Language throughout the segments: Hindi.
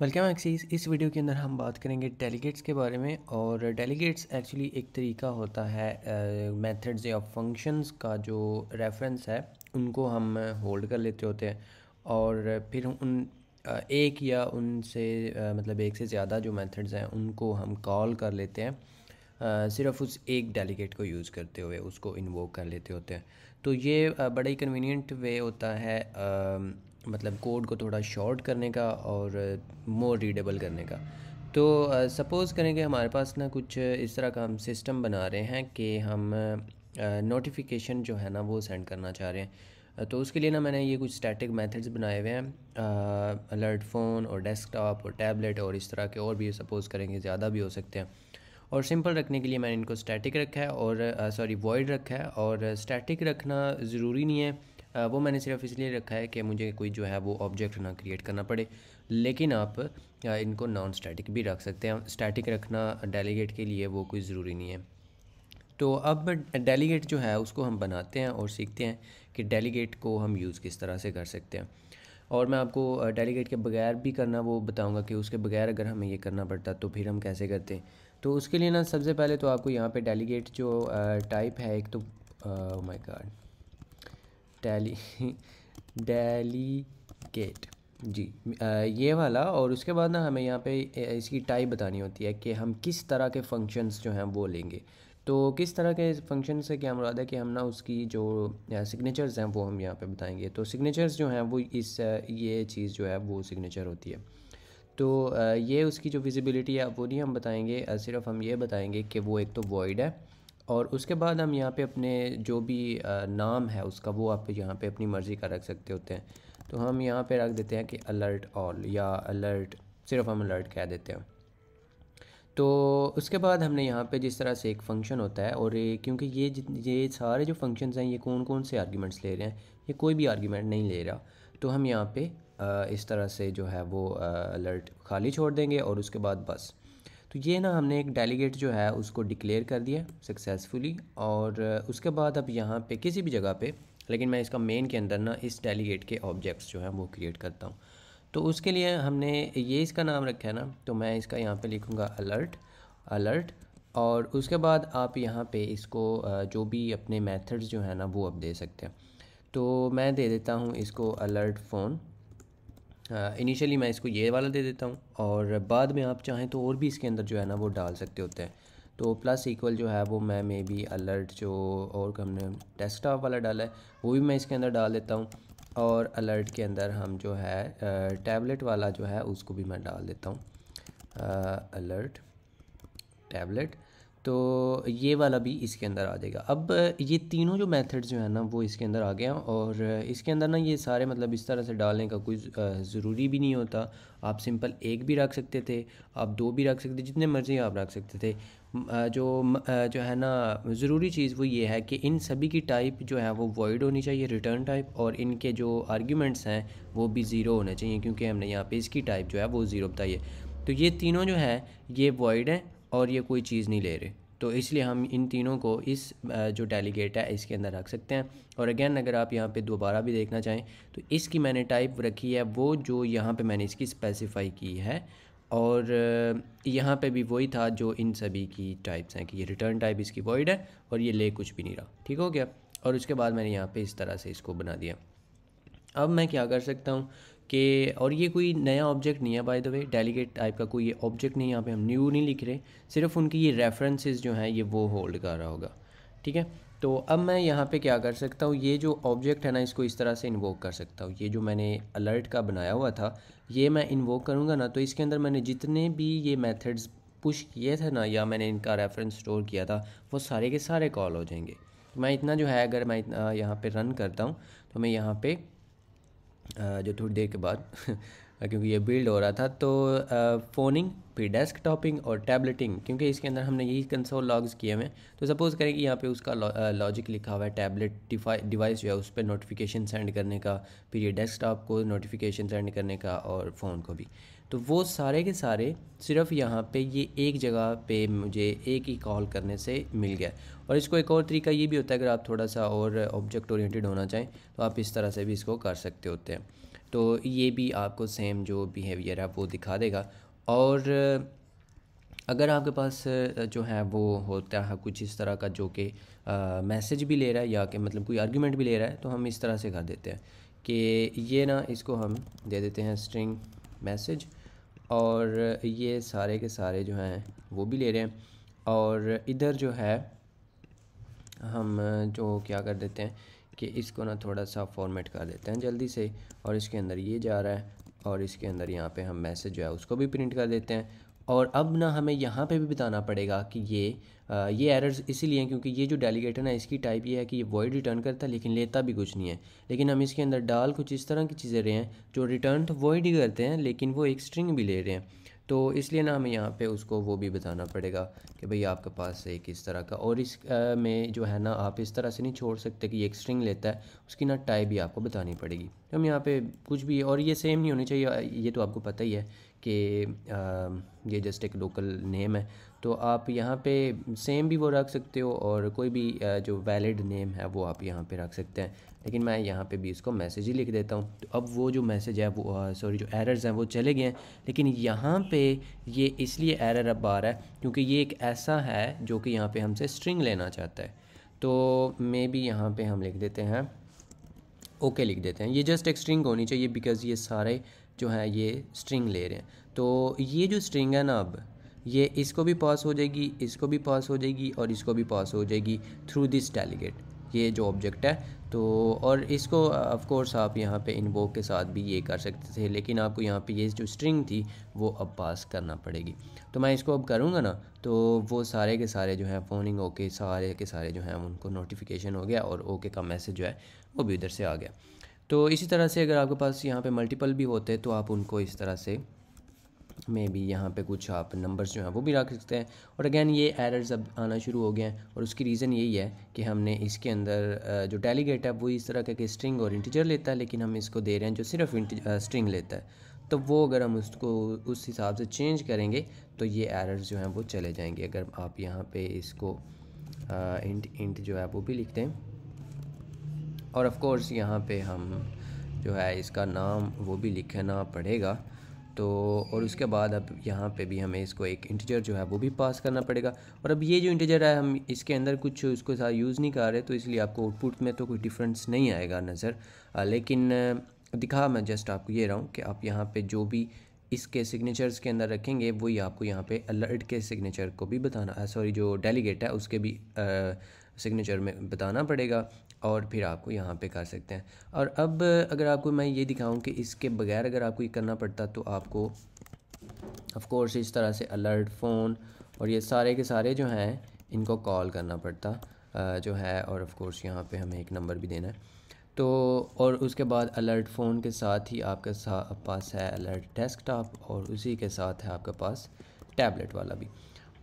वेलकम एक्सीज इस वीडियो के अंदर हम बात करेंगे डेलीगेट्स के बारे में और डेलीगेट्स एक्चुअली एक तरीका होता है मेथड्स या फंक्शंस का जो रेफरेंस है उनको हम होल्ड कर लेते होते हैं और फिर उन एक या उनसे मतलब एक से ज़्यादा जो मेथड्स हैं उनको हम कॉल कर लेते हैं सिर्फ उस एक डेलीगेट को यूज़ करते हुए उसको इन्वोक कर लेते होते हैं तो ये बड़ा ही कन्वीनियंट वे होता है मतलब कोड को थोड़ा शॉर्ट करने का और मोर रीडेबल करने का तो सपोज़ करें कि हमारे पास ना कुछ इस तरह का हम सिस्टम बना रहे हैं कि हम नोटिफिकेशन जो है ना वो सेंड करना चाह रहे हैं तो उसके लिए ना मैंने ये कुछ स्टैटिक मेथड्स बनाए हुए हैं अलर्ट फ़ोन और डेस्कटॉप और टैबलेट और इस तरह के और भी सपोज़ करेंगे ज़्यादा भी हो सकते हैं और सिंपल रखने के लिए मैंने इनको स्टैटिक रखा है और सॉरी वॉइड रखा है और स्टैटिक रखना ज़रूरी नहीं है वो मैंने सिर्फ इसलिए रखा है कि मुझे कोई जो है वो ऑब्जेक्ट ना क्रिएट करना पड़े लेकिन आप इनको नॉन स्टैटिक भी रख सकते हैं स्टैटिक रखना डेलीगेट के लिए वो कोई ज़रूरी नहीं है तो अब डेलीगेट जो है उसको हम बनाते हैं और सीखते हैं कि डेलीगेट को हम यूज़ किस तरह से कर सकते हैं और मैं आपको डेलीगेट के बगैर भी करना वो बताऊंगा कि उसके बगैर अगर हमें ये करना पड़ता तो फिर हम कैसे करते हैं तो उसके लिए ना सबसे पहले तो आपको यहाँ पे डेलीगेट जो टाइप है एक तो my god oh daily delegate जी ये वाला और उसके बाद ना हमें यहाँ पे इसकी टाइप बतानी होती है कि हम किस तरह के फंक्शंस जो हैं वो लेंगे तो किस तरह के फंक्शन से क्या मुराद है कि हम ना उसकी जो सिग्नेचर्स हैं वो हम यहाँ पे बताएंगे तो सिग्नेचर्स जो हैं वो इस ये चीज़ जो है वो सिग्नेचर होती है तो ये उसकी जो विजिबिलिटी है वो नहीं हम बताएँगे सिर्फ हम ये बताएंगे कि वो एक तो वॉइड है और उसके बाद हम यहाँ पे अपने जो भी नाम है उसका वो आप यहाँ पे अपनी मर्ज़ी का रख सकते होते हैं तो हम यहाँ पे रख देते हैं कि अलर्ट ऑल या अलर्ट सिर्फ हम अलर्ट कह देते हैं तो उसके बाद हमने यहाँ पे जिस तरह से एक फंक्शन होता है और ये क्योंकि ये ये सारे जो फंक्शंस हैं ये कौन कौन से आर्ग्यूमेंट्स ले रहे हैं ये कोई भी आर्ग्यूमेंट नहीं ले रहा तो हम यहाँ पर इस तरह से जो है वो अलर्ट खाली छोड़ देंगे और उसके बाद बस तो ये ना हमने एक डेलीगेट जो है उसको डिक्लेयर कर दिया सक्सेसफुली और उसके बाद अब यहाँ पे किसी भी जगह पे लेकिन मैं इसका मेन के अंदर ना इस डेलीगेट के ऑब्जेक्ट्स जो हैं वो क्रिएट करता हूँ तो उसके लिए हमने ये इसका नाम रखा है ना तो मैं इसका यहाँ पे लिखूँगा अलर्ट अलर्ट और उसके बाद आप यहाँ पे इसको जो भी अपने मेथड्स जो है ना वो आप दे सकते हैं तो मैं दे देता हूँ इसको अलर्ट फ़ोन इनिशियली uh, मैं इसको ये वाला दे देता हूँ और बाद में आप चाहें तो और भी इसके अंदर जो है ना वो डाल सकते होते हैं तो प्लस इक्वल जो है वो मैं मे बी अलर्ट जो और हमने डेस्क वाला डाला है वो भी मैं इसके अंदर डाल देता हूँ और अलर्ट के अंदर हम जो है टैबलेट uh, वाला जो है उसको भी मैं डाल देता हूँ अलर्ट uh, टैबलेट तो ये वाला भी इसके अंदर आ जाएगा अब ये तीनों जो मेथड्स जो है ना वो इसके अंदर आ गए हैं और इसके अंदर ना ये सारे मतलब इस तरह से डालने का कोई ज़रूरी भी नहीं होता आप सिंपल एक भी रख सकते थे आप दो भी रख सकते जितने मर्ज़ी आप रख सकते थे जो जो है ना ज़रूरी चीज़ वो ये है कि इन सभी की टाइप जो है वो वॉइड होनी चाहिए रिटर्न टाइप और इनके जो आर्ग्यूमेंट्स हैं वो भी ज़ीरो होने चाहिए क्योंकि हमने यहाँ पे इसकी टाइप जो है वो ज़ीरो बताई है तो ये तीनों जो हैं ये वॉइड हैं और ये कोई चीज़ नहीं ले रहे तो इसलिए हम इन तीनों को इस जो डेलीगेट है इसके अंदर रख सकते हैं और अगेन अगर आप यहाँ पे दोबारा भी देखना चाहें तो इसकी मैंने टाइप रखी है वो जो यहाँ पे मैंने इसकी स्पेसिफाई की है और यहाँ पे भी वही था जो इन सभी की टाइप्स हैं कि ये रिटर्न टाइप इसकी वॉइड है और ये ले कुछ भी नहीं रहा ठीक हो गया और उसके बाद मैंने यहाँ पर इस तरह से इसको बना दिया अब मैं क्या कर सकता हूँ कि और ये कोई नया ऑब्जेक्ट नहीं है by the way delegate type का कोई ये ऑब्जेक्ट नहीं यहाँ पे हम न्यू नहीं लिख रहे सिर्फ उनकी ये रेफरेंसेस जो हैं ये वो होल्ड कर रहा होगा ठीक है तो अब मैं यहाँ पे क्या कर सकता हूँ ये जो ऑब्जेक्ट है ना इसको इस तरह से इन्वोक कर सकता हूँ ये जो मैंने अलर्ट का बनाया हुआ था ये मैं इन्वोक करूँगा ना तो इसके अंदर मैंने जितने भी ये मेथड्स पुश किए थे ना या मैंने इनका रेफरेंस स्टोर किया था वो सारे के सारे कॉल हो जाएंगे मैं इतना जो है अगर मैं इतना यहाँ पर रन करता हूँ तो मैं यहाँ पर जो थोड़ी देर के बाद क्योंकि ये बिल्ड हो रहा था तो फ़ोनिंग फिर डेस्क टॉपिंग और टैबलेटिंग क्योंकि इसके अंदर हमने यही कंसोल लॉग्स किए हुए हैं तो सपोज़ करें कि यहाँ पे उसका लॉजिक लिखा हुआ है टैबलेट डिवाइस जो है उस पर नोटिफिकेशन सेंड करने का फिर ये डेस्कटॉप को नोटिफिकेशन सेंड करने का और फ़ोन को भी तो वो सारे के सारे सिर्फ यहाँ पे ये एक जगह पे मुझे एक ही कॉल करने से मिल गया और इसको एक और तरीका ये भी होता है अगर आप थोड़ा सा और ऑब्जेक्ट ओरिएंटेड होना चाहें तो आप इस तरह से भी इसको कर सकते होते हैं तो ये भी आपको सेम जो बिहेवियर है वो दिखा देगा और अगर आपके पास जो है वो होता है कुछ इस तरह का जो कि मैसेज भी ले रहा है या कि मतलब कोई आर्ग्यूमेंट भी ले रहा है तो हम इस तरह से कर देते हैं कि ये ना इसको हम दे देते हैं स्ट्रिंग मैसेज और ये सारे के सारे जो हैं वो भी ले रहे हैं और इधर जो है हम जो क्या कर देते हैं कि इसको ना थोड़ा सा फॉर्मेट कर देते हैं जल्दी से और इसके अंदर ये जा रहा है और इसके अंदर यहाँ पे हम मैसेज जो है उसको भी प्रिंट कर देते हैं और अब ना हमें यहाँ पे भी बताना पड़ेगा कि ये आ, ये एरर्स इसीलिए हैं क्योंकि ये जो डेलीगेटर है इसकी टाइप ये है कि ये वॉइड रिटर्न करता है लेकिन लेता भी कुछ नहीं है लेकिन हम इसके अंदर डाल कुछ इस तरह की चीज़ें रहे हैं जो रिटर्न तो वॉइड ही करते हैं लेकिन वो एक स्ट्रिंग भी ले रहे हैं तो इसलिए ना हमें यहाँ पे उसको वो भी बताना पड़ेगा कि भाई आपके पास एक इस तरह का और इस आ, में जो है ना आप इस तरह से नहीं छोड़ सकते कि ये एक स्ट्रिंग लेता है उसकी ना टाइप भी आपको बतानी पड़ेगी तो हम यहाँ पे कुछ भी और ये सेम नहीं होनी चाहिए ये तो आपको पता ही है कि ये जस्ट एक लोकल नेम है तो आप यहाँ पे सेम भी वो रख सकते हो और कोई भी जो वैलिड नेम है वो आप यहाँ पे रख सकते हैं लेकिन मैं यहाँ पे भी इसको मैसेज ही लिख देता हूँ तो अब वो जो मैसेज है वो सॉरी जो एरर्स हैं वो चले गए हैं लेकिन यहाँ पे ये इसलिए एरर अब आ रहा है क्योंकि ये एक ऐसा है जो कि यहाँ पर हमसे स्ट्रिंग लेना चाहता है तो मे बी यहाँ पर हम लिख देते हैं ओके okay लिख देते हैं ये जस्ट एक स्ट्रिंग होनी चाहिए बिकॉज़ ये सारे जो है ये स्ट्रिंग ले रहे हैं तो ये जो स्ट्रिंग है ना अब ये इसको भी पास हो जाएगी इसको भी पास हो जाएगी और इसको भी पास हो जाएगी थ्रू दिस डेलीगेट ये जो ऑब्जेक्ट है तो और इसको ऑफ कोर्स आप यहाँ पे इन के साथ भी ये कर सकते थे लेकिन आपको यहाँ पे ये जो स्ट्रिंग थी वो अब पास करना पड़ेगी तो मैं इसको अब करूँगा ना तो वो सारे के सारे जो हैं फोनिंग ओके सारे के सारे जो हैं उनको नोटिफिकेशन हो गया और ओके का मैसेज जो है वो भी उधर से आ गया तो इसी तरह से अगर आपके पास यहाँ पर मल्टीपल भी होते तो आप उनको इस तरह से में भी यहाँ पे कुछ आप नंबर्स जो हैं वो भी रख सकते हैं और अगेन ये एरर्स अब आना शुरू हो गए हैं और उसकी रीज़न यही है कि हमने इसके अंदर जो डेलीगेट है वो इस तरह का कि स्ट्रिंग और इंटीजर लेता है लेकिन हम इसको दे रहे हैं जो सिर्फ स्ट्रिंग लेता है तो वो अगर हम उसको उस हिसाब से चेंज करेंगे तो ये एरर्स जो हैं वो चले जाएंगे अगर आप यहाँ पर इसको इंट इंट जो है वो भी लिखते हैं और ऑफ़ कोर्स यहाँ पे हम जो है इसका नाम वो भी लिखना पड़ेगा तो और उसके बाद अब यहाँ पे भी हमें इसको एक इंटीजर जो है वो भी पास करना पड़ेगा और अब ये जो इंटीजर है हम इसके अंदर कुछ उसको साथ यूज़ नहीं कर रहे तो इसलिए आपको आउटपुट में तो कोई डिफरेंस नहीं आएगा नज़र लेकिन दिखा मैं जस्ट आपको ये रहा हूँ कि आप यहाँ पर जो भी इसके सिग्नेचर्स के अंदर रखेंगे वही आपको यहाँ पे अलर्ट के सिग्नेचर को भी बताना सॉरी जो डेलीगेट है उसके भी सिग्नेचर में बताना पड़ेगा और फिर आपको यहाँ पे कर सकते हैं और अब अगर आपको मैं ये दिखाऊँ कि इसके बगैर अगर आपको ये करना पड़ता तो आपको ऑफ़ इस तरह से अलर्ट फ़ोन और ये सारे के सारे जो हैं इनको कॉल करना पड़ता जो है और ऑफ़ कोर्स यहाँ पे हमें एक नंबर भी देना है तो और उसके बाद अलर्ट फ़ोन के साथ ही आपके साथ पास है अलर्ट डेस्कटॉप और उसी के साथ है आपके पास टैबलेट वाला भी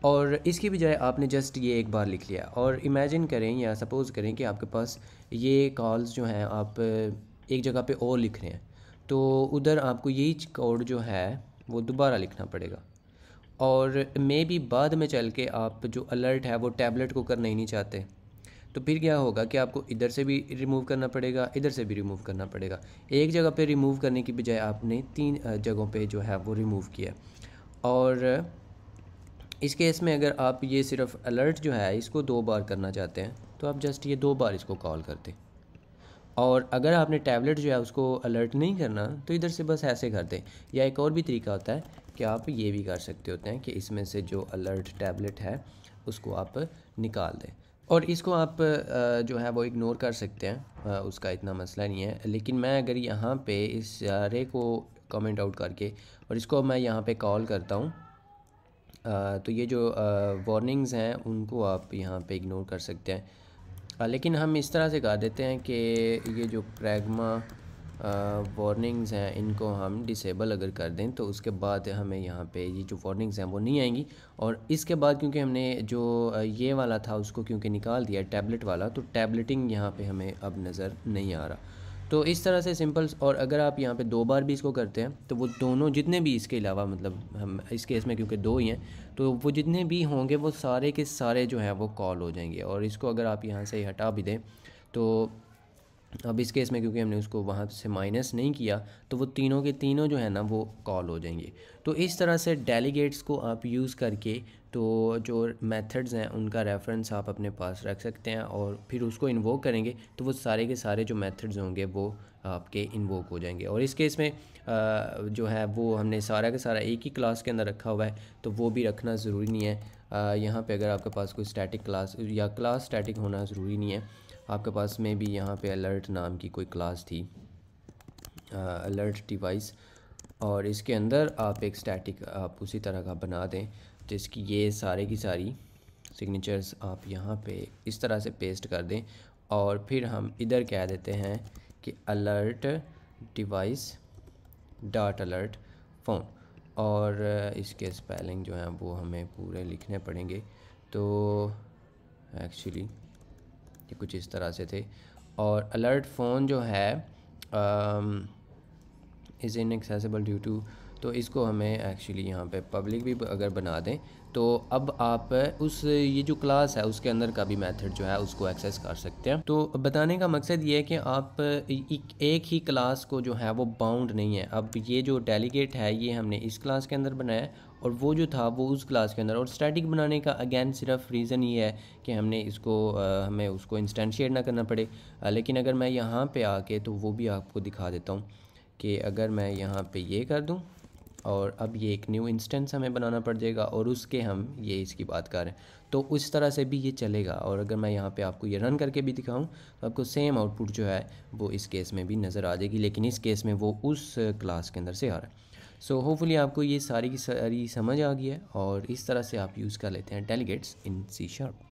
और इसकी बजाय आपने जस्ट ये एक बार लिख लिया और इमेजिन करें या सपोज़ करें कि आपके पास ये कॉल्स जो हैं आप एक जगह पे और लिख रहे हैं तो उधर आपको यही कोड जो है वो दोबारा लिखना पड़ेगा और मे भी बाद में चल के आप जो अलर्ट है वो टैबलेट को करना ही नहीं चाहते तो फिर क्या होगा कि आपको इधर से भी रिमूव करना पड़ेगा इधर से भी रिमूव करना पड़ेगा एक जगह पे रिमूव करने की बजाय आपने तीन जगहों पे जो है वो रिमूव किया और इस केस में अगर आप ये सिर्फ अलर्ट जो है इसको दो बार करना चाहते हैं तो आप जस्ट ये दो बार इसको कॉल कर दें और अगर आपने टैबलेट जो है उसको अलर्ट नहीं करना तो इधर से बस ऐसे कर दें या एक और भी तरीका होता है कि आप ये भी कर सकते होते हैं कि इसमें से जो अलर्ट टैबलेट है उसको आप निकाल दें और इसको आप जो है वो इग्नोर कर सकते हैं उसका इतना मसला नहीं है लेकिन मैं अगर यहाँ पे इस सारे को कमेंट आउट करके और इसको मैं यहाँ पे कॉल करता हूँ तो ये जो वार्निंग्स हैं उनको आप यहाँ पे इग्नोर कर सकते हैं लेकिन हम इस तरह से कह देते हैं कि ये जो प्रैगमा वार्निंग्स हैं इनको हम डिसेबल अगर कर दें तो उसके बाद हमें यहाँ पे ये जो वार्निंग्स हैं वो नहीं आएंगी और इसके बाद क्योंकि हमने जो ये वाला था उसको क्योंकि निकाल दिया टैबलेट वाला तो टैबलेटिंग यहाँ पे हमें अब नज़र नहीं आ रहा तो इस तरह से सिंपल और अगर आप यहाँ पे दो बार भी इसको करते हैं तो वो दोनों जितने भी इसके अलावा मतलब हम इस केस में क्योंकि दो ही हैं तो वो जितने भी होंगे वो सारे के सारे जो हैं वो कॉल हो जाएंगे और इसको अगर आप यहाँ से हटा भी दें तो अब इस केस में क्योंकि हमने उसको वहाँ से माइनस नहीं किया तो वो तीनों के तीनों जो है ना वो कॉल हो जाएंगे तो इस तरह से डेलीगेट्स को आप यूज़ करके तो जो मेथड्स हैं उनका रेफरेंस आप अपने पास रख सकते हैं और फिर उसको इन्वोक करेंगे तो वो सारे के सारे जो मेथड्स होंगे वो आपके इन्वोक हो जाएंगे और इस केस में जो है वो हमने सारा का सारा एक ही क्लास के अंदर रखा हुआ है तो वो भी रखना ज़रूरी नहीं है यहाँ पर अगर आपके पास कोई स्टैटिक क्लास या क्लास स्टैटिक होना ज़रूरी नहीं है आपके पास में भी यहाँ पे अलर्ट नाम की कोई क्लास थी अलर्ट डिवाइस और इसके अंदर आप एक स्टैटिक आप उसी तरह का बना दें जिसकी ये सारे की सारी सिग्नेचर्स आप यहाँ पे इस तरह से पेस्ट कर दें और फिर हम इधर कह देते हैं कि alert device dot alert phone और इसके स्पेलिंग जो हैं वो हमें पूरे लिखने पड़ेंगे तो एक्चुअली ये कुछ इस तरह से थे और अलर्ट फ़ोन जो है is inaccessible due to तो इसको हमें एक्चुअली यहाँ पे पब्लिक भी अगर बना दें तो अब आप उस ये जो क्लास है उसके अंदर का भी मेथड जो है उसको एक्सेस कर सकते हैं तो बताने का मकसद ये है कि आप एक ही क्लास को जो है वो बाउंड नहीं है अब ये जो डेलीगेट है ये हमने इस क्लास के अंदर बनाया और वो जो था वो उस क्लास के अंदर और स्टैटिक बनाने का अगेन सिर्फ रीज़न ये है कि हमने इसको आ, हमें उसको इंस्टेंशिएट ना करना पड़े आ, लेकिन अगर मैं यहाँ पे आके तो वो भी आपको दिखा देता हूँ कि अगर मैं यहाँ पे ये कर दूँ और अब ये एक न्यू इंस्टेंस हमें बनाना पड़ जाएगा और उसके हम ये इसकी बात कर रहे हैं तो उस तरह से भी ये चलेगा और अगर मैं यहाँ पे आपको ये रन करके भी दिखाऊं तो आपको सेम आउटपुट जो है वो इस केस में भी नज़र आ जाएगी लेकिन इस केस में वो उस क्लास के अंदर से आ रहा है सो so, होपफुली आपको ये सारी की सारी समझ आ गई है और इस तरह से आप यूज़ कर लेते हैं डेलीगेट्स इन सी शार्प